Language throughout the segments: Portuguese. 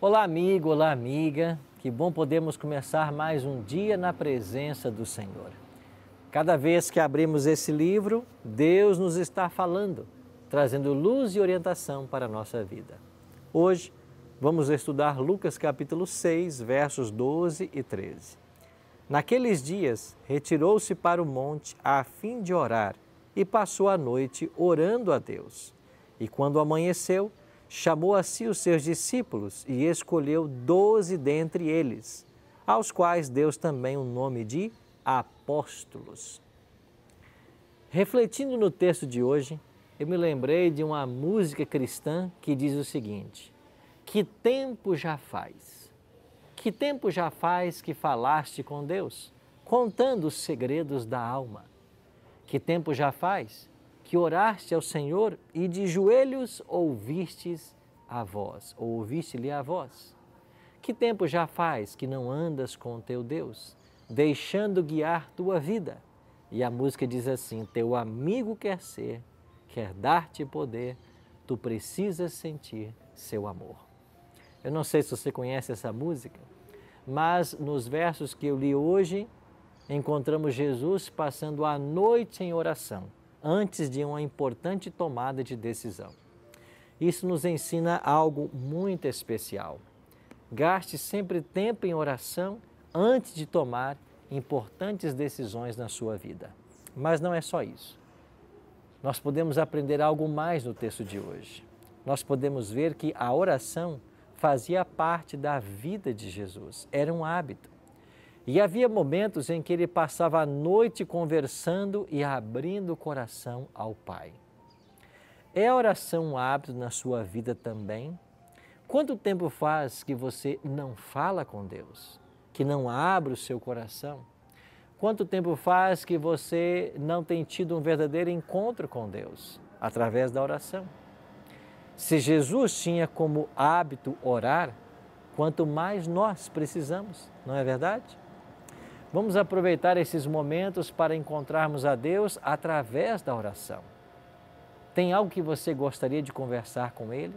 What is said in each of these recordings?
Olá, amigo, olá, amiga. Que bom podermos começar mais um dia na presença do Senhor. Cada vez que abrimos esse livro, Deus nos está falando, trazendo luz e orientação para a nossa vida. Hoje, vamos estudar Lucas capítulo 6, versos 12 e 13. Naqueles dias, retirou-se para o monte a fim de orar e passou a noite orando a Deus. E quando amanheceu, chamou a si os seus discípulos e escolheu doze dentre eles, aos quais deu também o nome de apóstolos. Refletindo no texto de hoje, eu me lembrei de uma música cristã que diz o seguinte: Que tempo já faz? Que tempo já faz que falaste com Deus, contando os segredos da alma? Que tempo já faz que oraste ao Senhor e de joelhos ouvistes a voz, ou ouviste-lhe a voz. Que tempo já faz que não andas com teu Deus, deixando guiar tua vida? E a música diz assim: Teu amigo quer ser, quer dar-te poder, tu precisas sentir seu amor. Eu não sei se você conhece essa música, mas nos versos que eu li hoje, encontramos Jesus passando a noite em oração antes de uma importante tomada de decisão. Isso nos ensina algo muito especial. Gaste sempre tempo em oração antes de tomar importantes decisões na sua vida. Mas não é só isso. Nós podemos aprender algo mais no texto de hoje. Nós podemos ver que a oração fazia parte da vida de Jesus, era um hábito. E havia momentos em que ele passava a noite conversando e abrindo o coração ao Pai. É a oração um hábito na sua vida também? Quanto tempo faz que você não fala com Deus, que não abre o seu coração? Quanto tempo faz que você não tem tido um verdadeiro encontro com Deus através da oração? Se Jesus tinha como hábito orar, quanto mais nós precisamos, não é verdade? Vamos aproveitar esses momentos para encontrarmos a Deus através da oração. Tem algo que você gostaria de conversar com Ele?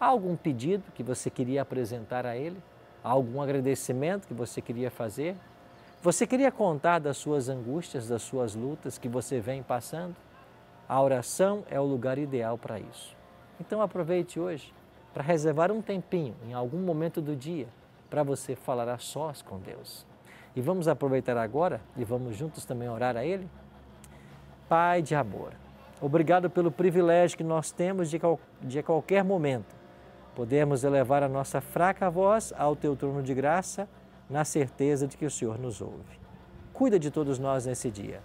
Há algum pedido que você queria apresentar a Ele? Há algum agradecimento que você queria fazer? Você queria contar das suas angústias, das suas lutas que você vem passando? A oração é o lugar ideal para isso. Então aproveite hoje para reservar um tempinho em algum momento do dia para você falar a sós com Deus. E vamos aproveitar agora e vamos juntos também orar a Ele? Pai de amor, obrigado pelo privilégio que nós temos de, de a qualquer momento podermos elevar a nossa fraca voz ao Teu trono de graça, na certeza de que o Senhor nos ouve. Cuida de todos nós nesse dia.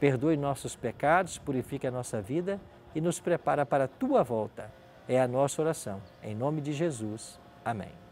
Perdoe nossos pecados, purifique a nossa vida e nos prepara para a Tua volta. É a nossa oração. Em nome de Jesus. Amém.